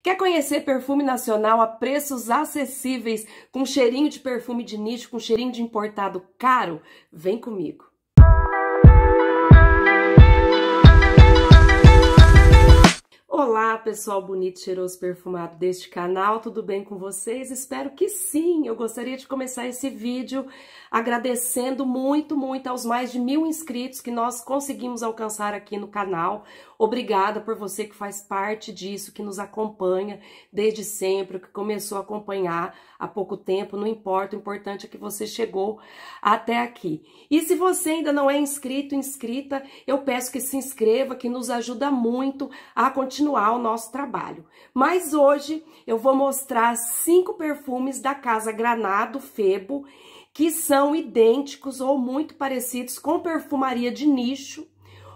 Quer conhecer perfume nacional a preços acessíveis, com cheirinho de perfume de nicho, com cheirinho de importado caro? Vem comigo. Olá, pessoal bonito, cheiroso, perfumado deste canal, tudo bem com vocês? Espero que sim! Eu gostaria de começar esse vídeo agradecendo muito, muito aos mais de mil inscritos que nós conseguimos alcançar aqui no canal. Obrigada por você que faz parte disso, que nos acompanha desde sempre, que começou a acompanhar há pouco tempo, não importa, o importante é que você chegou até aqui. E se você ainda não é inscrito, inscrita, eu peço que se inscreva, que nos ajuda muito a continuar continuar o nosso trabalho. Mas hoje eu vou mostrar cinco perfumes da Casa Granado Febo que são idênticos ou muito parecidos com perfumaria de nicho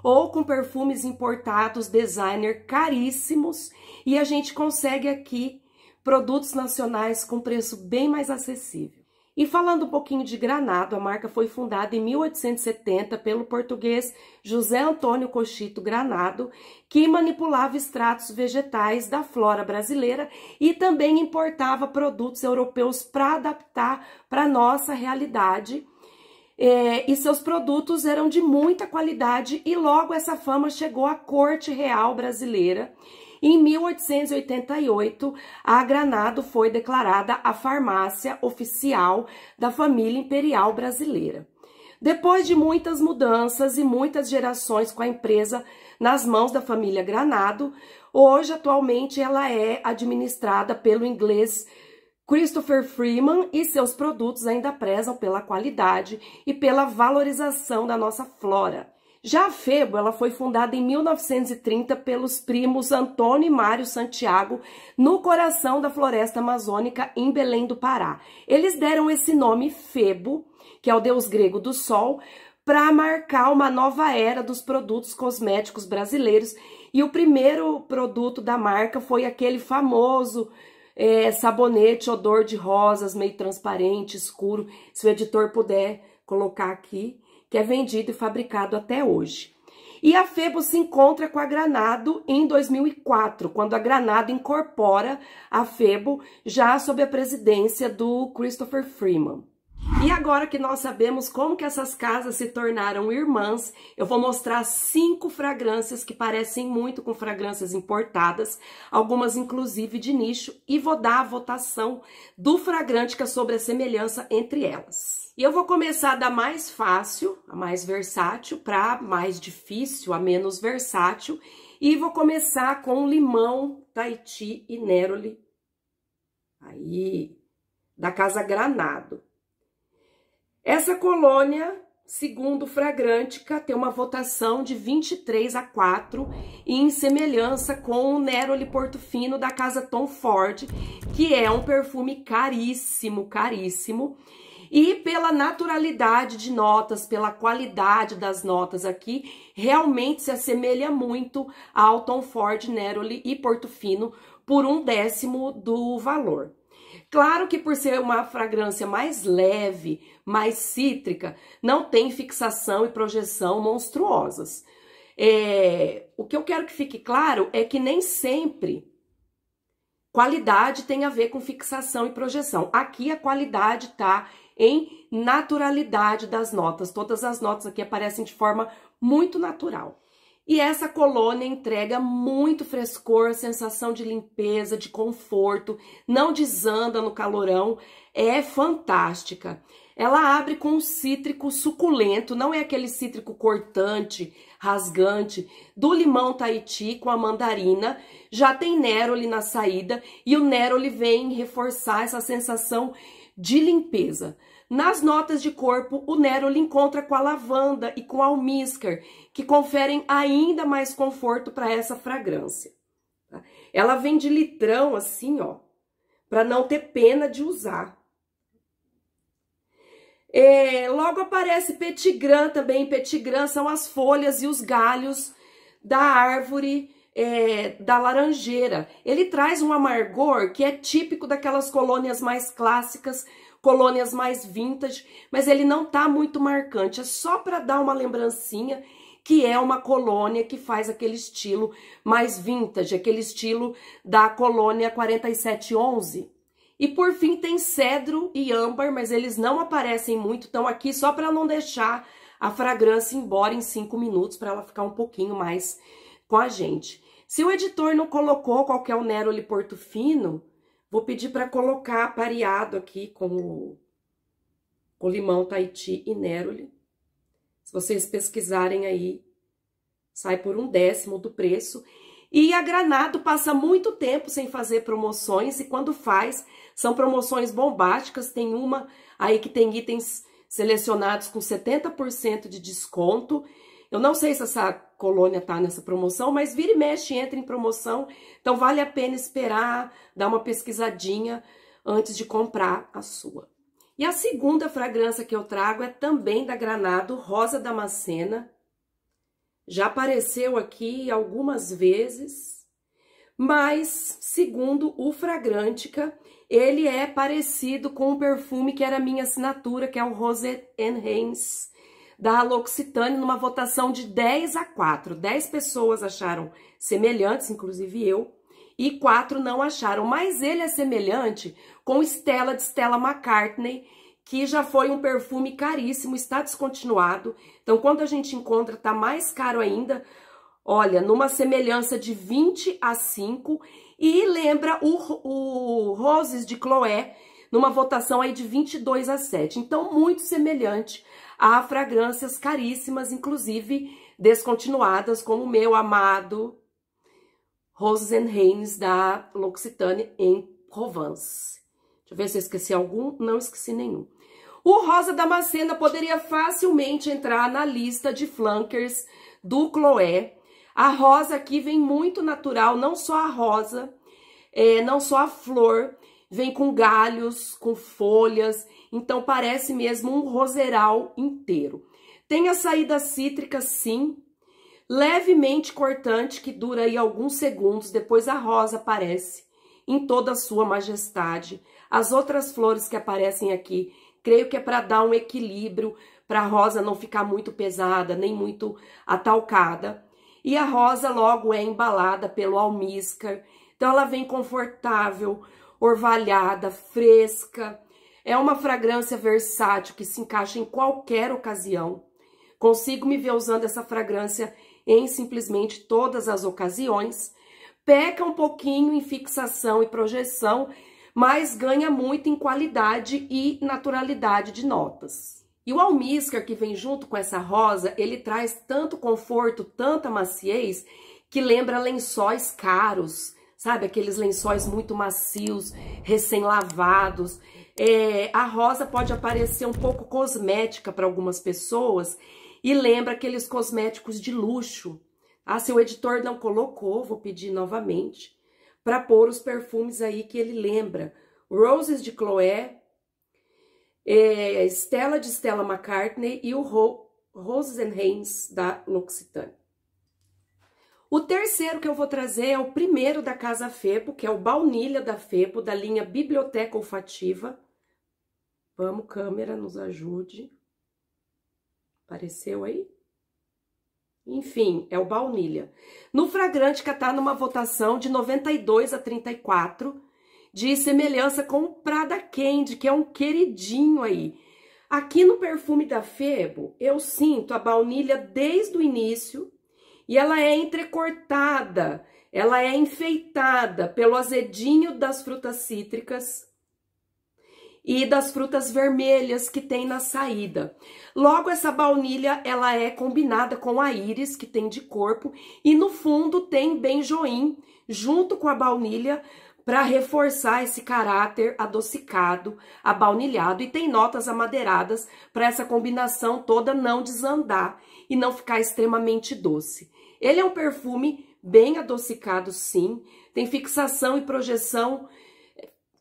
ou com perfumes importados designer caríssimos e a gente consegue aqui produtos nacionais com preço bem mais acessível. E falando um pouquinho de Granado, a marca foi fundada em 1870 pelo português José Antônio Cochito Granado, que manipulava extratos vegetais da flora brasileira e também importava produtos europeus para adaptar para nossa realidade. É, e seus produtos eram de muita qualidade e logo essa fama chegou à corte real brasileira em 1888, a Granado foi declarada a farmácia oficial da família imperial brasileira. Depois de muitas mudanças e muitas gerações com a empresa nas mãos da família Granado, hoje atualmente ela é administrada pelo inglês Christopher Freeman e seus produtos ainda prezam pela qualidade e pela valorização da nossa flora. Já a Febo, ela foi fundada em 1930 pelos primos Antônio e Mário Santiago, no coração da floresta amazônica em Belém do Pará. Eles deram esse nome Febo, que é o deus grego do sol, para marcar uma nova era dos produtos cosméticos brasileiros. E o primeiro produto da marca foi aquele famoso é, sabonete odor de rosas, meio transparente, escuro. Se o editor puder colocar aqui, que é vendido e fabricado até hoje. E a Febo se encontra com a Granado em 2004, quando a Granado incorpora a Febo já sob a presidência do Christopher Freeman. E agora que nós sabemos como que essas casas se tornaram irmãs, eu vou mostrar cinco fragrâncias que parecem muito com fragrâncias importadas, algumas inclusive de nicho, e vou dar a votação do é sobre a semelhança entre elas. E eu vou começar da mais fácil, a mais versátil, para mais difícil, a menos versátil. E vou começar com limão, Tahiti e Neroli, aí, da Casa Granado. Essa colônia, segundo Fragrântica, tem uma votação de 23 a 4 em semelhança com o Neroli Portofino da Casa Tom Ford, que é um perfume caríssimo, caríssimo, e pela naturalidade de notas, pela qualidade das notas aqui, realmente se assemelha muito ao Tom Ford, Neroli e Portofino por um décimo do valor. Claro que por ser uma fragrância mais leve, mais cítrica, não tem fixação e projeção monstruosas. É, o que eu quero que fique claro é que nem sempre qualidade tem a ver com fixação e projeção. Aqui a qualidade está em naturalidade das notas. Todas as notas aqui aparecem de forma muito natural. E essa colônia entrega muito frescor, sensação de limpeza, de conforto, não desanda no calorão, é fantástica. Ela abre com um cítrico suculento, não é aquele cítrico cortante, rasgante, do limão Tahiti com a mandarina. Já tem Neroli na saída e o Neroli vem reforçar essa sensação de limpeza. Nas notas de corpo, o Neroli encontra com a lavanda e com almíscar, que conferem ainda mais conforto para essa fragrância. Tá? Ela vem de litrão, assim, ó, para não ter pena de usar. É, logo aparece petigrã também. Petigrã são as folhas e os galhos da árvore é, da laranjeira. Ele traz um amargor que é típico daquelas colônias mais clássicas, colônias mais vintage, mas ele não tá muito marcante. É só para dar uma lembrancinha que é uma colônia que faz aquele estilo mais vintage, aquele estilo da colônia 4711. E por fim tem cedro e âmbar, mas eles não aparecem muito, estão aqui só para não deixar a fragrância embora em 5 minutos, para ela ficar um pouquinho mais com a gente. Se o editor não colocou qualquer o Neroli Portofino, vou pedir para colocar pareado aqui com o, com o limão Tahiti e Neroli. Se vocês pesquisarem aí, sai por um décimo do preço. E a Granado passa muito tempo sem fazer promoções e quando faz, são promoções bombásticas. Tem uma aí que tem itens selecionados com 70% de desconto. Eu não sei se essa colônia tá nessa promoção, mas vira e mexe, entra em promoção. Então vale a pena esperar, dar uma pesquisadinha antes de comprar a sua. E a segunda fragrância que eu trago é também da Granado, Rosa Damascena. Já apareceu aqui algumas vezes, mas segundo o Fragrântica, ele é parecido com o perfume que era minha assinatura, que é o Rose Enhance da L'Occitane numa votação de 10 a 4. 10 pessoas acharam semelhantes, inclusive eu, e quatro não acharam. Mas ele é semelhante com Stella de Stella McCartney, que já foi um perfume caríssimo, está descontinuado. Então, quando a gente encontra, está mais caro ainda. Olha, numa semelhança de 20 a 5. E lembra o, o Roses de Chloé, numa votação aí de 22 a 7. Então, muito semelhante a fragrâncias caríssimas, inclusive descontinuadas, como o meu amado Rosenheins da L'Occitane em Provence. Deixa eu ver se eu esqueci algum, não esqueci nenhum. O Rosa Damascena poderia facilmente entrar na lista de flankers do Chloé. A rosa aqui vem muito natural, não só a rosa, é, não só a flor, vem com galhos, com folhas, então parece mesmo um roseral inteiro. Tem a saída cítrica, sim, levemente cortante, que dura aí alguns segundos, depois a rosa aparece em toda a sua majestade. As outras flores que aparecem aqui, creio que é para dar um equilíbrio, para a rosa não ficar muito pesada, nem muito atalcada. E a rosa logo é embalada pelo almíscar, então ela vem confortável, orvalhada, fresca. É uma fragrância versátil que se encaixa em qualquer ocasião. Consigo me ver usando essa fragrância em simplesmente todas as ocasiões. Peca um pouquinho em fixação e projeção, mas ganha muito em qualidade e naturalidade de notas. E o almíscar que vem junto com essa rosa, ele traz tanto conforto, tanta maciez, que lembra lençóis caros, sabe? Aqueles lençóis muito macios, recém-lavados. É, a rosa pode aparecer um pouco cosmética para algumas pessoas e lembra aqueles cosméticos de luxo. Ah, se o editor não colocou, vou pedir novamente para pôr os perfumes aí que ele lembra. Roses de Chloé, é, Stella de Stella McCartney e o Ro Roses and Haynes da L'Occitane. O terceiro que eu vou trazer é o primeiro da Casa Fepo, que é o Baunilha da Fepo, da linha Biblioteca Olfativa. Vamos, câmera, nos ajude. Apareceu aí? Enfim, é o baunilha. No fragrante que está numa votação de 92 a 34, de semelhança com o Prada Candy, que é um queridinho aí. Aqui no perfume da Febo, eu sinto a baunilha desde o início, e ela é entrecortada, ela é enfeitada pelo azedinho das frutas cítricas e das frutas vermelhas que tem na saída. Logo essa baunilha, ela é combinada com a íris que tem de corpo e no fundo tem benjoim junto com a baunilha para reforçar esse caráter adocicado, abaunilhado e tem notas amadeiradas para essa combinação toda não desandar e não ficar extremamente doce. Ele é um perfume bem adocicado, sim. Tem fixação e projeção,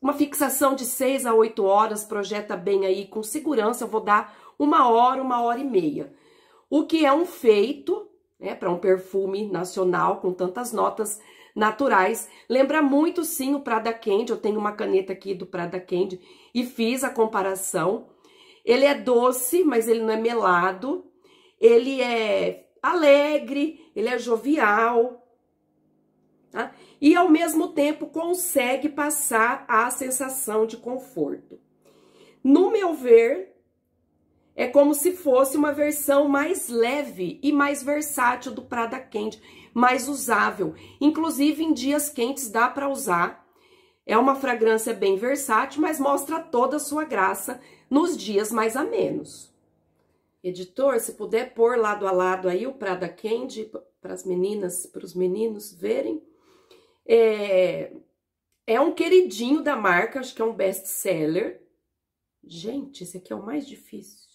uma fixação de 6 a 8 horas, projeta bem aí com segurança. Eu vou dar uma hora, uma hora e meia. O que é um feito, né, para um perfume nacional com tantas notas naturais. Lembra muito, sim, o Prada Candy. Eu tenho uma caneta aqui do Prada Candy e fiz a comparação. Ele é doce, mas ele não é melado. Ele é alegre, ele é jovial, tá? e ao mesmo tempo consegue passar a sensação de conforto. No meu ver, é como se fosse uma versão mais leve e mais versátil do Prada Quente, mais usável. Inclusive em dias quentes dá para usar. É uma fragrância bem versátil, mas mostra toda a sua graça nos dias mais amenos. Editor, se puder pôr lado a lado aí o Prada Candy, para as meninas, para os meninos verem. É, é um queridinho da marca, acho que é um best seller. Gente, esse aqui é o mais difícil.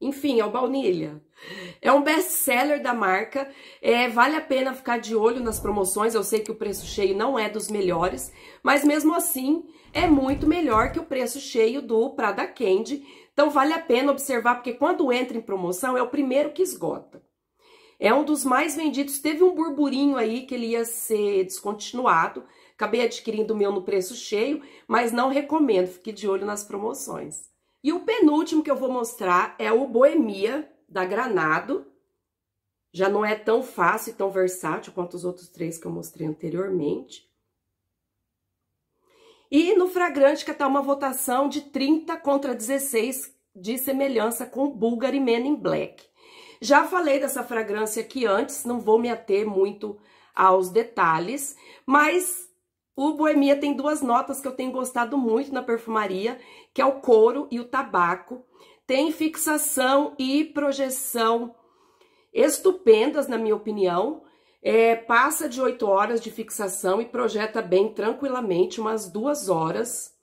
Enfim, é o baunilha. É um best-seller da marca, é, vale a pena ficar de olho nas promoções, eu sei que o preço cheio não é dos melhores, mas mesmo assim é muito melhor que o preço cheio do Prada Candy, então vale a pena observar, porque quando entra em promoção é o primeiro que esgota. É um dos mais vendidos, teve um burburinho aí que ele ia ser descontinuado, acabei adquirindo o meu no preço cheio, mas não recomendo, fique de olho nas promoções. E o penúltimo que eu vou mostrar é o Boemia, da Granado. Já não é tão fácil e tão versátil quanto os outros três que eu mostrei anteriormente. E no que está uma votação de 30 contra 16 de semelhança com o Bulgari Men in Black. Já falei dessa fragrância aqui antes, não vou me ater muito aos detalhes, mas o Boemia tem duas notas que eu tenho gostado muito na perfumaria, que é o couro e o tabaco. Tem fixação e projeção estupendas, na minha opinião. É, passa de 8 horas de fixação e projeta bem tranquilamente umas duas horas.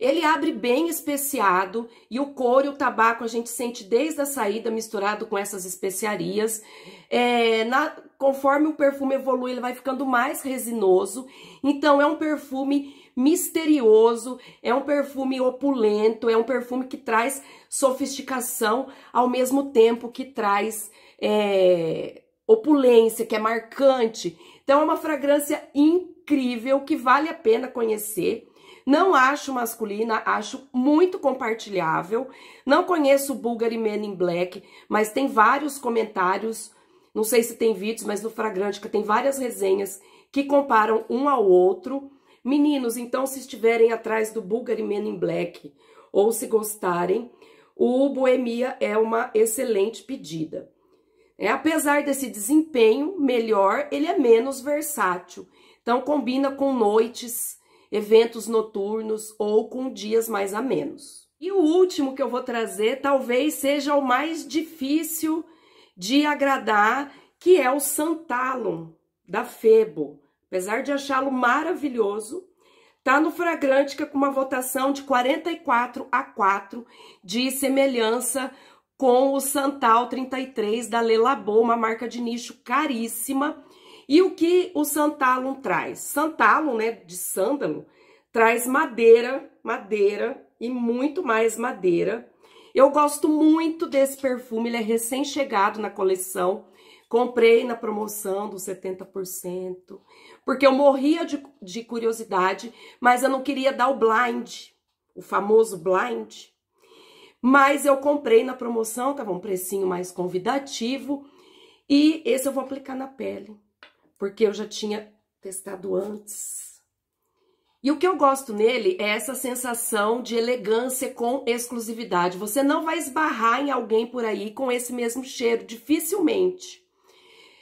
Ele abre bem especiado e o couro e o tabaco a gente sente desde a saída misturado com essas especiarias. É, na, conforme o perfume evolui, ele vai ficando mais resinoso. Então, é um perfume misterioso, é um perfume opulento, é um perfume que traz sofisticação, ao mesmo tempo que traz é, opulência, que é marcante. Então, é uma fragrância incrível que vale a pena conhecer. Não acho masculina, acho muito compartilhável. Não conheço o Bulgari Men in Black, mas tem vários comentários não sei se tem vídeos, mas no Fragrântica tem várias resenhas que comparam um ao outro. Meninos, então se estiverem atrás do Bulgari Men in Black ou se gostarem, o Boemia é uma excelente pedida. É, apesar desse desempenho melhor, ele é menos versátil. Então combina com noites, eventos noturnos ou com dias mais amenos. E o último que eu vou trazer talvez seja o mais difícil de agradar, que é o Santalum da Febo. Apesar de achá-lo maravilhoso, tá no Fragrântica é com uma votação de 44 a 4 de semelhança com o Santal 33 da Lelabô, uma marca de nicho caríssima. E o que o Santalum traz? Santalum, né, de sândalo, traz madeira, madeira e muito mais madeira eu gosto muito desse perfume, ele é recém-chegado na coleção. Comprei na promoção dos 70%, porque eu morria de, de curiosidade, mas eu não queria dar o blind, o famoso blind. Mas eu comprei na promoção, tava um precinho mais convidativo, e esse eu vou aplicar na pele, porque eu já tinha testado antes. E o que eu gosto nele é essa sensação de elegância com exclusividade. Você não vai esbarrar em alguém por aí com esse mesmo cheiro, dificilmente.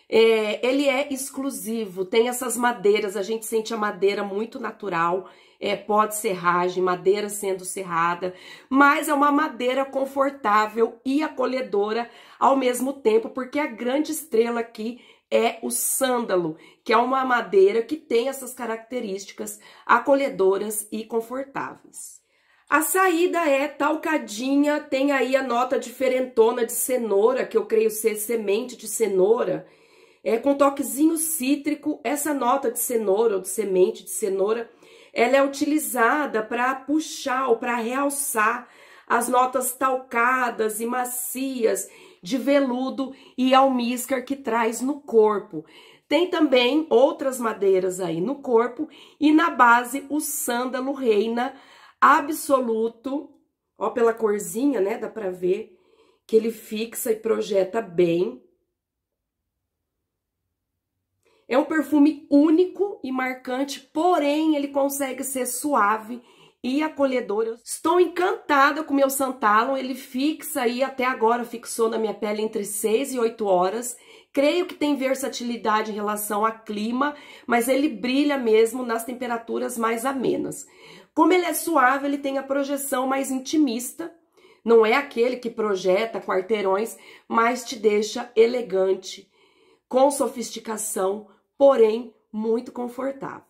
É, ele é exclusivo, tem essas madeiras, a gente sente a madeira muito natural, é, serragem, madeira sendo serrada, mas é uma madeira confortável e acolhedora ao mesmo tempo, porque é a grande estrela aqui é o sândalo, que é uma madeira que tem essas características acolhedoras e confortáveis. A saída é talcadinha, tem aí a nota diferentona de cenoura, que eu creio ser semente de cenoura, é com toquezinho cítrico. Essa nota de cenoura ou de semente de cenoura, ela é utilizada para puxar ou para realçar as notas talcadas e macias de veludo e almíscar que traz no corpo. Tem também outras madeiras aí no corpo e na base o sândalo reina absoluto. Ó, pela corzinha, né? Dá pra ver que ele fixa e projeta bem. É um perfume único e marcante, porém ele consegue ser suave e acolhedor. Eu estou encantada com meu Santalon, ele fixa aí até agora, fixou na minha pele entre 6 e 8 horas. Creio que tem versatilidade em relação a clima, mas ele brilha mesmo nas temperaturas mais amenas. Como ele é suave, ele tem a projeção mais intimista, não é aquele que projeta quarteirões, mas te deixa elegante, com sofisticação, porém muito confortável.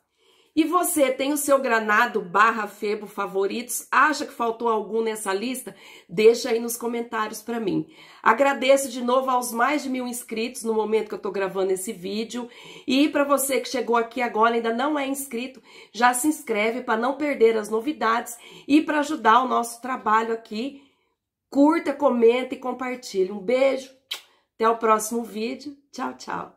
E você tem o seu granado barra febo favoritos? Acha que faltou algum nessa lista? Deixa aí nos comentários para mim. Agradeço de novo aos mais de mil inscritos no momento que eu estou gravando esse vídeo. E para você que chegou aqui agora ainda não é inscrito, já se inscreve para não perder as novidades e para ajudar o nosso trabalho aqui. Curta, comenta e compartilhe. Um beijo, até o próximo vídeo. Tchau, tchau.